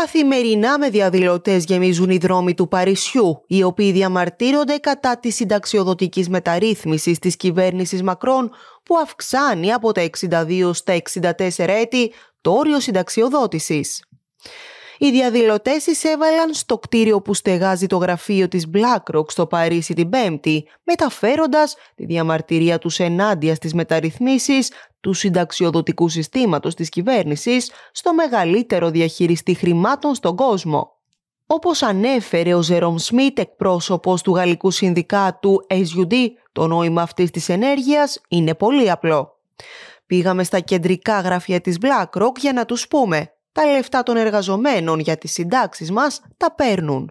Καθημερινά με διαδηλωτές γεμίζουν οι δρόμοι του Παρισιού, οι οποίοι διαμαρτύρονται κατά της συνταξιοδοτικής μεταρρύθμισης της κυβέρνησης Μακρόν, που αυξάνει από τα 62 στα 64 έτη το όριο συνταξιοδότησης οι διαδηλωτές εισέβαλαν στο κτίριο που στεγάζει το γραφείο της BlackRock στο Παρίσι την Πέμπτη, μεταφέροντας τη διαμαρτυρία τους ενάντια στις μεταρρυθμίσεις του συνταξιοδοτικού συστήματος της κυβέρνησης στο μεγαλύτερο διαχειριστή χρημάτων στον κόσμο. Όπως ανέφερε ο Ζερόμ Σμίτ, εκπρόσωπος του γαλλικού συνδικάτου SUD, το νόημα αυτής της ενέργειας είναι πολύ απλό. Πήγαμε στα κεντρικά γραφεία της BlackRock για να τους πούμε τα λεφτά των εργαζομένων για τις συντάξεις μας τα παίρνουν.